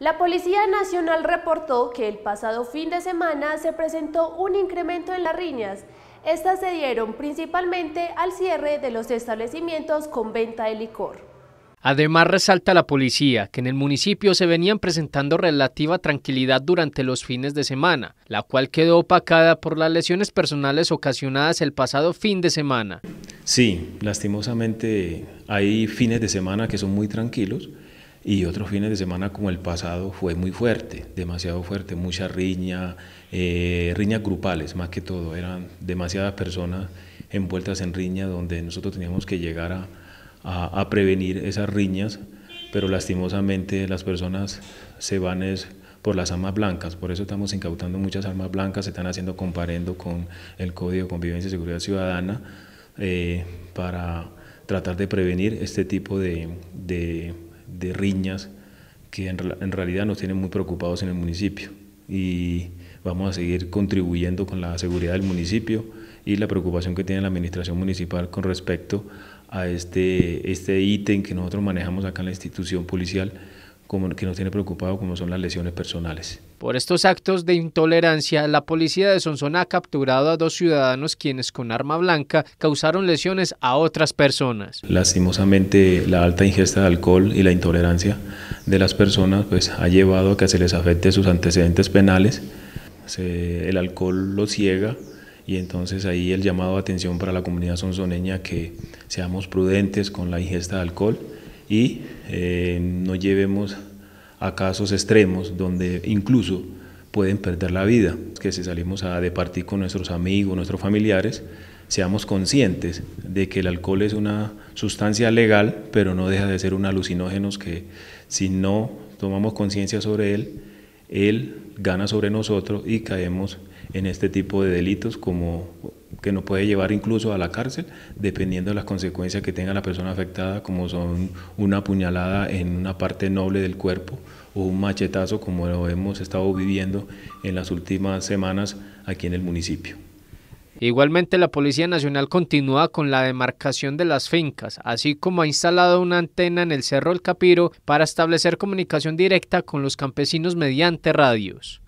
La Policía Nacional reportó que el pasado fin de semana se presentó un incremento en las riñas. Estas se dieron principalmente al cierre de los establecimientos con venta de licor. Además resalta la policía que en el municipio se venían presentando relativa tranquilidad durante los fines de semana, la cual quedó opacada por las lesiones personales ocasionadas el pasado fin de semana. Sí, lastimosamente hay fines de semana que son muy tranquilos, y otros fines de semana como el pasado fue muy fuerte, demasiado fuerte, mucha riña, eh, riñas grupales más que todo, eran demasiadas personas envueltas en riña donde nosotros teníamos que llegar a, prevenir esas riñas, pero lastimosamente las personas se van por las armas blancas, por eso estamos incautando muchas armas blancas, se están haciendo comparendo con el Código de Convivencia y Seguridad Ciudadana eh, para tratar de prevenir este tipo de de riñas que en, realidad nos tienen muy preocupados en el municipio y vamos a seguir contribuyendo con la seguridad del municipio y la preocupación que tiene la administración municipal con respecto a este, este ítem que nosotros manejamos acá en la institución policial como que nos tiene preocupado como son las lesiones personales. Por estos actos de intolerancia, la policía de Sonsona ha capturado a dos ciudadanos quienes con arma blanca causaron lesiones a otras personas. Lastimosamente, la alta ingesta de alcohol y la intolerancia de las personas pues, ha llevado a que se les afecte sus antecedentes penales. el alcohol lo ciega y entonces ahí el llamado de atención para la comunidad sonsoneña que seamos prudentes con la ingesta de alcohol y eh, no llevemos a casos extremos donde incluso pueden perder la vida, que si salimos a departir con nuestros amigos, nuestros familiares, seamos conscientes de que el alcohol es una sustancia legal, pero no deja de ser un alucinógeno que si no tomamos conciencia sobre él, él gana sobre nosotros y caemos en este tipo de delitos como que nos puede llevar incluso a la cárcel, dependiendo de las consecuencias que tenga la persona afectada, como son una puñalada en una parte noble del cuerpo o un machetazo, como lo hemos estado viviendo en las últimas semanas aquí en el municipio. Igualmente, la Policía Nacional continúa con la demarcación de las fincas, así como ha instalado una antena en el Cerro El Capiro para establecer comunicación directa con los campesinos mediante radios.